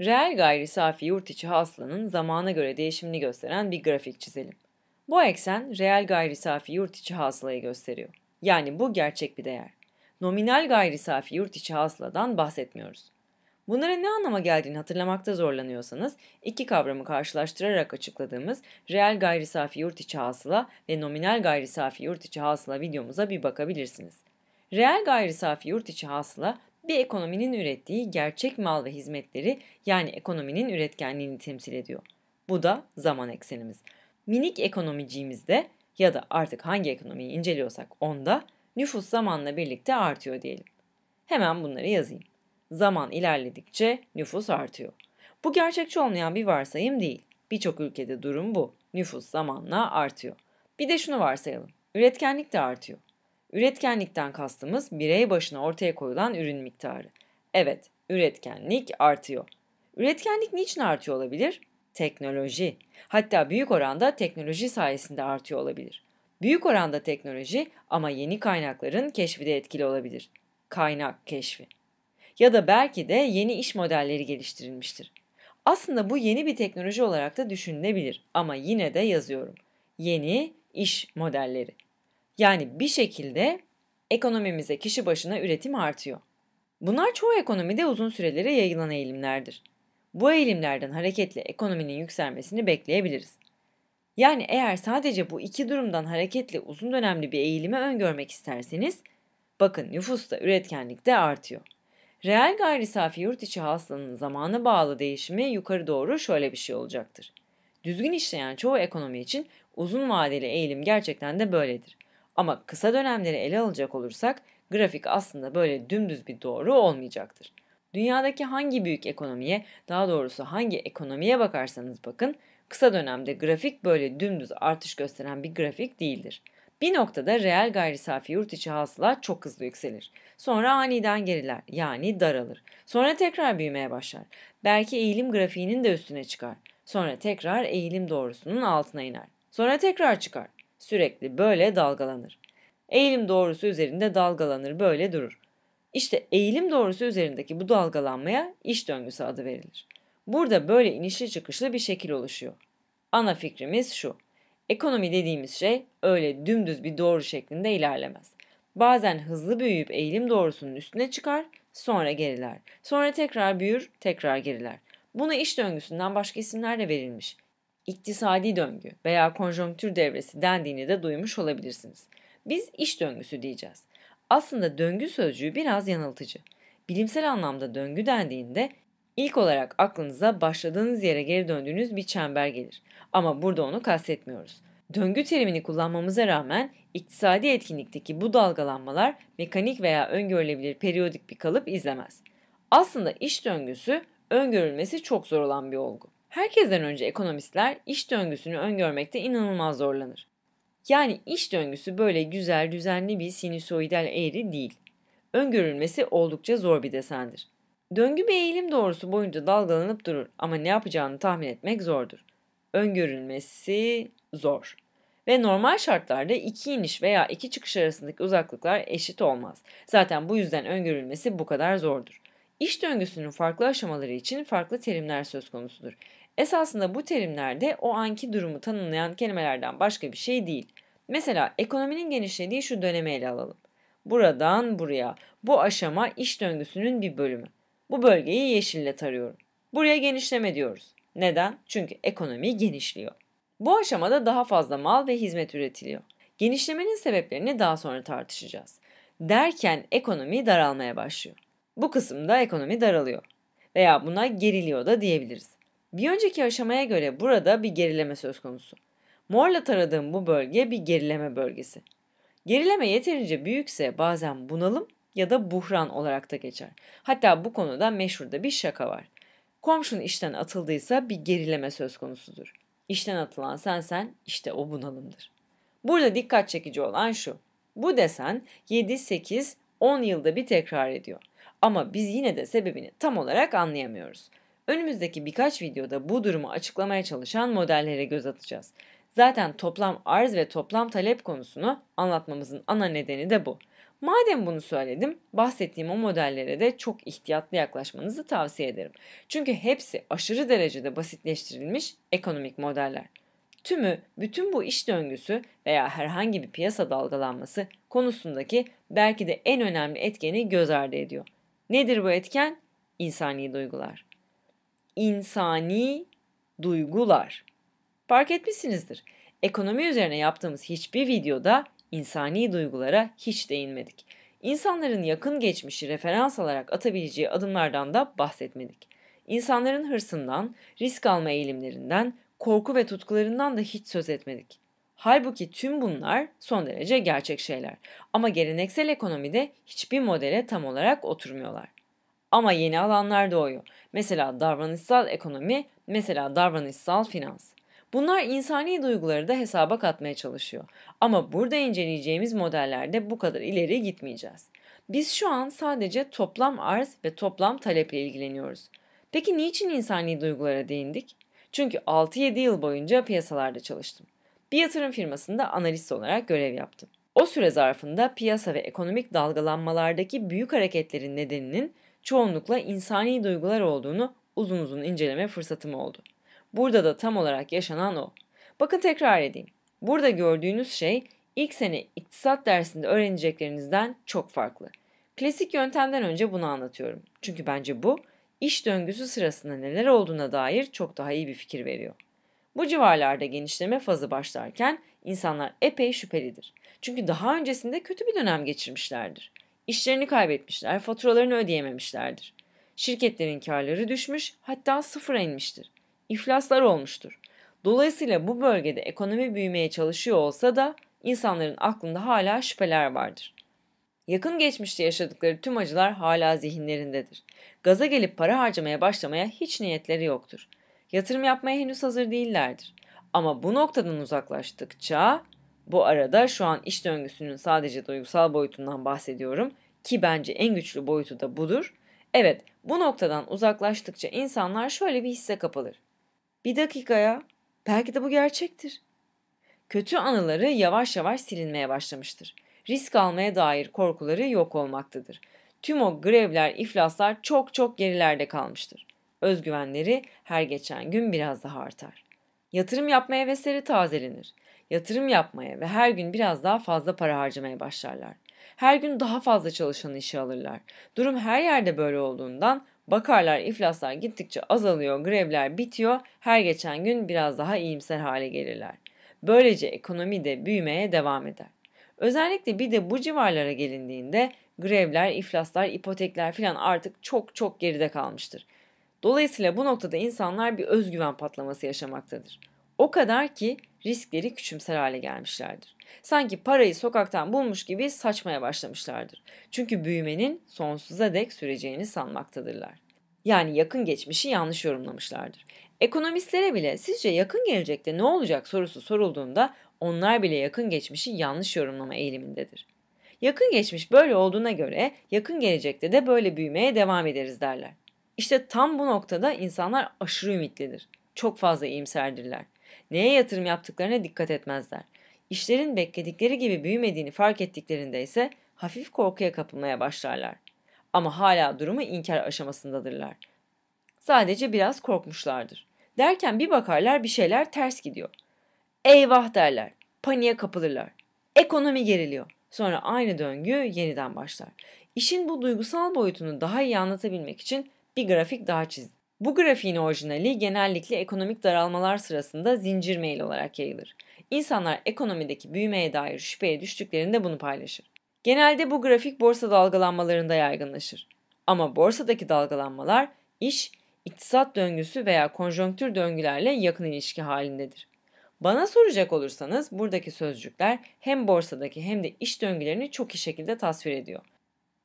Reel gayri safi yurt içi hasılanın zamana göre değişimini gösteren bir grafik çizelim. Bu eksen reel gayri safi yurt içi hasılayı gösteriyor. Yani bu gerçek bir değer. Nominal gayri safi yurt içi hasıladan bahsetmiyoruz. Bunların ne anlama geldiğini hatırlamakta zorlanıyorsanız, iki kavramı karşılaştırarak açıkladığımız reel gayri safi yurt içi hasıla ve nominal gayri safi yurt içi hasıla videomuza bir bakabilirsiniz. Reel gayri safi yurt içi hasıla bir ekonominin ürettiği gerçek mal ve hizmetleri yani ekonominin üretkenliğini temsil ediyor. Bu da zaman eksenimiz. Minik ekonomiciğimizde ya da artık hangi ekonomiyi inceliyorsak onda nüfus zamanla birlikte artıyor diyelim. Hemen bunları yazayım. Zaman ilerledikçe nüfus artıyor. Bu gerçekçi olmayan bir varsayım değil. Birçok ülkede durum bu. Nüfus zamanla artıyor. Bir de şunu varsayalım. Üretkenlik de artıyor. Üretkenlikten kastımız birey başına ortaya koyulan ürün miktarı. Evet, üretkenlik artıyor. Üretkenlik niçin artıyor olabilir? Teknoloji. Hatta büyük oranda teknoloji sayesinde artıyor olabilir. Büyük oranda teknoloji ama yeni kaynakların keşfi de etkili olabilir. Kaynak keşfi. Ya da belki de yeni iş modelleri geliştirilmiştir. Aslında bu yeni bir teknoloji olarak da düşünülebilir ama yine de yazıyorum. Yeni iş modelleri. Yani bir şekilde ekonomimize kişi başına üretim artıyor. Bunlar çoğu ekonomide uzun süreleri yayılan eğilimlerdir. Bu eğilimlerden hareketle ekonominin yükselmesini bekleyebiliriz. Yani eğer sadece bu iki durumdan hareketle uzun dönemli bir eğilimi öngörmek isterseniz, bakın nüfus da üretkenlik de artıyor. Reel gayri safi yurt içi hasılanın zamana bağlı değişimi yukarı doğru şöyle bir şey olacaktır. Düzgün işleyen çoğu ekonomi için uzun vadeli eğilim gerçekten de böyledir. Ama kısa dönemleri ele alacak olursak grafik aslında böyle dümdüz bir doğru olmayacaktır. Dünyadaki hangi büyük ekonomiye, daha doğrusu hangi ekonomiye bakarsanız bakın, kısa dönemde grafik böyle dümdüz artış gösteren bir grafik değildir. Bir noktada reel gayri safi yurt içi hasıla çok hızlı yükselir. Sonra aniden geriler yani daralır. Sonra tekrar büyümeye başlar. Belki eğilim grafiğinin de üstüne çıkar. Sonra tekrar eğilim doğrusunun altına iner. Sonra tekrar çıkar. Sürekli böyle dalgalanır. Eğilim doğrusu üzerinde dalgalanır, böyle durur. İşte eğilim doğrusu üzerindeki bu dalgalanmaya iş döngüsü adı verilir. Burada böyle inişli çıkışlı bir şekil oluşuyor. Ana fikrimiz şu. Ekonomi dediğimiz şey öyle dümdüz bir doğru şeklinde ilerlemez. Bazen hızlı büyüyüp eğilim doğrusunun üstüne çıkar, sonra geriler. Sonra tekrar büyür, tekrar geriler. Buna iş döngüsünden başka isimler de verilmiş iktisadi döngü veya konjonktür devresi dendiğini de duymuş olabilirsiniz. Biz iş döngüsü diyeceğiz. Aslında döngü sözcüğü biraz yanıltıcı. Bilimsel anlamda döngü dendiğinde ilk olarak aklınıza başladığınız yere geri döndüğünüz bir çember gelir. Ama burada onu kastetmiyoruz. Döngü terimini kullanmamıza rağmen iktisadi etkinlikteki bu dalgalanmalar mekanik veya öngörülebilir periyodik bir kalıp izlemez. Aslında iş döngüsü öngörülmesi çok zor olan bir olgu. Herkesten önce ekonomistler iş döngüsünü öngörmekte inanılmaz zorlanır. Yani iş döngüsü böyle güzel, düzenli bir sinüsoidal eğri değil. Öngörülmesi oldukça zor bir desendir. Döngü bir eğilim doğrusu boyunca dalgalanıp durur ama ne yapacağını tahmin etmek zordur. Öngörülmesi zor. Ve normal şartlarda iki iniş veya iki çıkış arasındaki uzaklıklar eşit olmaz. Zaten bu yüzden öngörülmesi bu kadar zordur. İş döngüsünün farklı aşamaları için farklı terimler söz konusudur. Esasında bu terimler de o anki durumu tanımlayan kelimelerden başka bir şey değil. Mesela ekonominin genişlediği şu dönemi ele alalım. Buradan buraya bu aşama iş döngüsünün bir bölümü. Bu bölgeyi yeşille tarıyorum. Buraya genişleme diyoruz. Neden? Çünkü ekonomi genişliyor. Bu aşamada daha fazla mal ve hizmet üretiliyor. Genişlemenin sebeplerini daha sonra tartışacağız. Derken ekonomi daralmaya başlıyor. Bu kısımda ekonomi daralıyor. Veya buna geriliyor da diyebiliriz. Bir önceki aşamaya göre burada bir gerileme söz konusu. Morla taradığım bu bölge bir gerileme bölgesi. Gerileme yeterince büyükse bazen bunalım ya da buhran olarak da geçer. Hatta bu konuda meşhur da bir şaka var. Komşun işten atıldıysa bir gerileme söz konusudur. İşten atılan sensen işte o bunalımdır. Burada dikkat çekici olan şu. Bu desen 7, 8, 10 yılda bir tekrar ediyor. Ama biz yine de sebebini tam olarak anlayamıyoruz. Önümüzdeki birkaç videoda bu durumu açıklamaya çalışan modellere göz atacağız. Zaten toplam arz ve toplam talep konusunu anlatmamızın ana nedeni de bu. Madem bunu söyledim, bahsettiğim o modellere de çok ihtiyatlı yaklaşmanızı tavsiye ederim. Çünkü hepsi aşırı derecede basitleştirilmiş ekonomik modeller. Tümü, bütün bu iş döngüsü veya herhangi bir piyasa dalgalanması konusundaki belki de en önemli etkeni göz ardı ediyor. Nedir bu etken? İnsani duygular insani duygular. Fark etmişsinizdir. Ekonomi üzerine yaptığımız hiçbir videoda insani duygulara hiç değinmedik. İnsanların yakın geçmişi referans alarak atabileceği adımlardan da bahsetmedik. İnsanların hırsından, risk alma eğilimlerinden, korku ve tutkularından da hiç söz etmedik. Halbuki tüm bunlar son derece gerçek şeyler. Ama geleneksel ekonomide hiçbir modele tam olarak oturmuyorlar. Ama yeni alanlar doğuyor. Mesela davranışsal ekonomi, mesela davranışsal finans. Bunlar insani duyguları da hesaba katmaya çalışıyor. Ama burada inceleyeceğimiz modellerde bu kadar ileri gitmeyeceğiz. Biz şu an sadece toplam arz ve toplam taleple ilgileniyoruz. Peki niçin insani duygulara değindik? Çünkü 6-7 yıl boyunca piyasalarda çalıştım. Bir yatırım firmasında analist olarak görev yaptım. O süre zarfında piyasa ve ekonomik dalgalanmalardaki büyük hareketlerin nedeninin çoğunlukla insani duygular olduğunu uzun uzun inceleme fırsatım oldu. Burada da tam olarak yaşanan o. Bakın tekrar edeyim. Burada gördüğünüz şey ilk sene iktisat dersinde öğreneceklerinizden çok farklı. Klasik yöntemden önce bunu anlatıyorum. Çünkü bence bu iş döngüsü sırasında neler olduğuna dair çok daha iyi bir fikir veriyor. Bu civarlarda genişleme fazı başlarken insanlar epey şüphelidir. Çünkü daha öncesinde kötü bir dönem geçirmişlerdir. İşlerini kaybetmişler, faturalarını ödeyememişlerdir. Şirketlerin karları düşmüş, hatta sıfıra inmiştir. İflaslar olmuştur. Dolayısıyla bu bölgede ekonomi büyümeye çalışıyor olsa da insanların aklında hala şüpheler vardır. Yakın geçmişte yaşadıkları tüm acılar hala zihinlerindedir. Gaza gelip para harcamaya başlamaya hiç niyetleri yoktur. Yatırım yapmaya henüz hazır değillerdir. Ama bu noktadan uzaklaştıkça bu arada şu an iş döngüsünün sadece duygusal boyutundan bahsediyorum ki bence en güçlü boyutu da budur. Evet, bu noktadan uzaklaştıkça insanlar şöyle bir hisse kapılır. Bir dakikaya, belki de bu gerçektir. Kötü anıları yavaş yavaş silinmeye başlamıştır. Risk almaya dair korkuları yok olmaktadır. Tüm o grevler, iflaslar çok çok gerilerde kalmıştır. Özgüvenleri her geçen gün biraz daha artar. Yatırım yapma hevesleri tazelenir yatırım yapmaya ve her gün biraz daha fazla para harcamaya başlarlar. Her gün daha fazla çalışanı işe alırlar. Durum her yerde böyle olduğundan bakarlar iflaslar gittikçe azalıyor, grevler bitiyor, her geçen gün biraz daha iyimser hale gelirler. Böylece ekonomi de büyümeye devam eder. Özellikle bir de bu civarlara gelindiğinde grevler, iflaslar, ipotekler filan artık çok çok geride kalmıştır. Dolayısıyla bu noktada insanlar bir özgüven patlaması yaşamaktadır. O kadar ki riskleri küçümser hale gelmişlerdir. Sanki parayı sokaktan bulmuş gibi saçmaya başlamışlardır. Çünkü büyümenin sonsuza dek süreceğini sanmaktadırlar. Yani yakın geçmişi yanlış yorumlamışlardır. Ekonomistlere bile sizce yakın gelecekte ne olacak sorusu sorulduğunda onlar bile yakın geçmişi yanlış yorumlama eğilimindedir. Yakın geçmiş böyle olduğuna göre yakın gelecekte de böyle büyümeye devam ederiz derler. İşte tam bu noktada insanlar aşırı ümitlidir. Çok fazla iyimserdirler. Neye yatırım yaptıklarına dikkat etmezler. İşlerin bekledikleri gibi büyümediğini fark ettiklerinde ise hafif korkuya kapılmaya başlarlar. Ama hala durumu inkar aşamasındadırlar. Sadece biraz korkmuşlardır. Derken bir bakarlar bir şeyler ters gidiyor. Eyvah derler. Paniğe kapılırlar. Ekonomi geriliyor. Sonra aynı döngü yeniden başlar. İşin bu duygusal boyutunu daha iyi anlatabilmek için bir grafik daha çizdim. Bu grafiğin orijinali genellikle ekonomik daralmalar sırasında zincir mail olarak yayılır. İnsanlar ekonomideki büyümeye dair şüpheye düştüklerinde bunu paylaşır. Genelde bu grafik borsa dalgalanmalarında yaygınlaşır. Ama borsadaki dalgalanmalar iş, iktisat döngüsü veya konjonktür döngülerle yakın ilişki halindedir. Bana soracak olursanız buradaki sözcükler hem borsadaki hem de iş döngülerini çok iyi şekilde tasvir ediyor.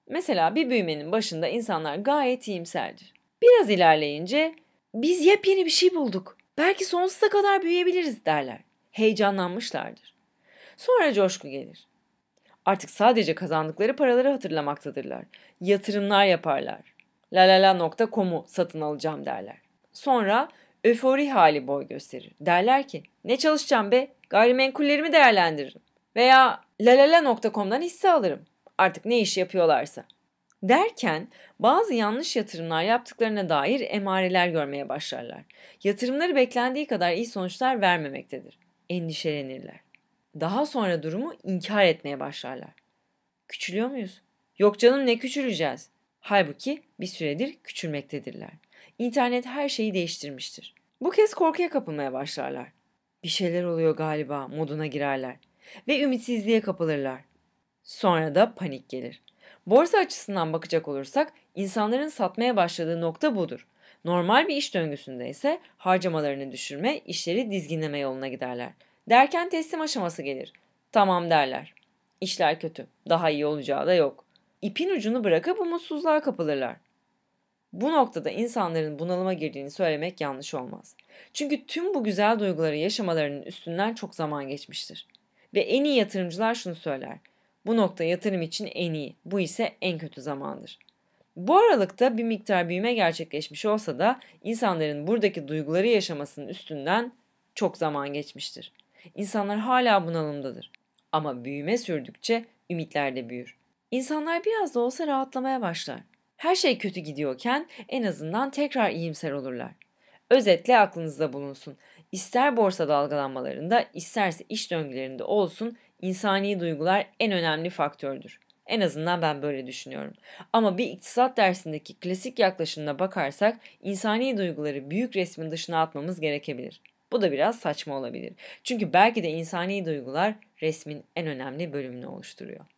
Mesela bir büyümenin başında insanlar gayet iyimserdir. Biraz ilerleyince biz yepyeni bir şey bulduk. Belki sonsuza kadar büyüyebiliriz derler. Heyecanlanmışlardır. Sonra coşku gelir. Artık sadece kazandıkları paraları hatırlamaktadırlar. Yatırımlar yaparlar. Lalala.com'u satın alacağım derler. Sonra öfori hali boy gösterir. Derler ki ne çalışacağım be gayrimenkullerimi değerlendiririm. Veya lalala.com'dan hisse alırım. Artık ne iş yapıyorlarsa derken bazı yanlış yatırımlar yaptıklarına dair emareler görmeye başlarlar. Yatırımları beklendiği kadar iyi sonuçlar vermemektedir. Endişelenirler. Daha sonra durumu inkar etmeye başlarlar. Küçülüyor muyuz? Yok canım ne küçüleceğiz? Halbuki bir süredir küçülmektedirler. İnternet her şeyi değiştirmiştir. Bu kez korkuya kapılmaya başlarlar. Bir şeyler oluyor galiba moduna girerler ve ümitsizliğe kapılırlar. Sonra da panik gelir. Borsa açısından bakacak olursak insanların satmaya başladığı nokta budur. Normal bir iş döngüsünde ise harcamalarını düşürme, işleri dizginleme yoluna giderler. Derken teslim aşaması gelir. Tamam derler. İşler kötü. Daha iyi olacağı da yok. İpin ucunu bırakıp umutsuzluğa kapılırlar. Bu noktada insanların bunalıma girdiğini söylemek yanlış olmaz. Çünkü tüm bu güzel duyguları yaşamalarının üstünden çok zaman geçmiştir. Ve en iyi yatırımcılar şunu söyler. Bu nokta yatırım için en iyi, bu ise en kötü zamandır. Bu aralıkta bir miktar büyüme gerçekleşmiş olsa da insanların buradaki duyguları yaşamasının üstünden çok zaman geçmiştir. İnsanlar hala bunalımdadır. Ama büyüme sürdükçe ümitler de büyür. İnsanlar biraz da olsa rahatlamaya başlar. Her şey kötü gidiyorken en azından tekrar iyimser olurlar. Özetle aklınızda bulunsun. İster borsa dalgalanmalarında, isterse iş döngülerinde olsun insani duygular en önemli faktördür. En azından ben böyle düşünüyorum. Ama bir iktisat dersindeki klasik yaklaşımına bakarsak insani duyguları büyük resmin dışına atmamız gerekebilir. Bu da biraz saçma olabilir. Çünkü belki de insani duygular resmin en önemli bölümünü oluşturuyor.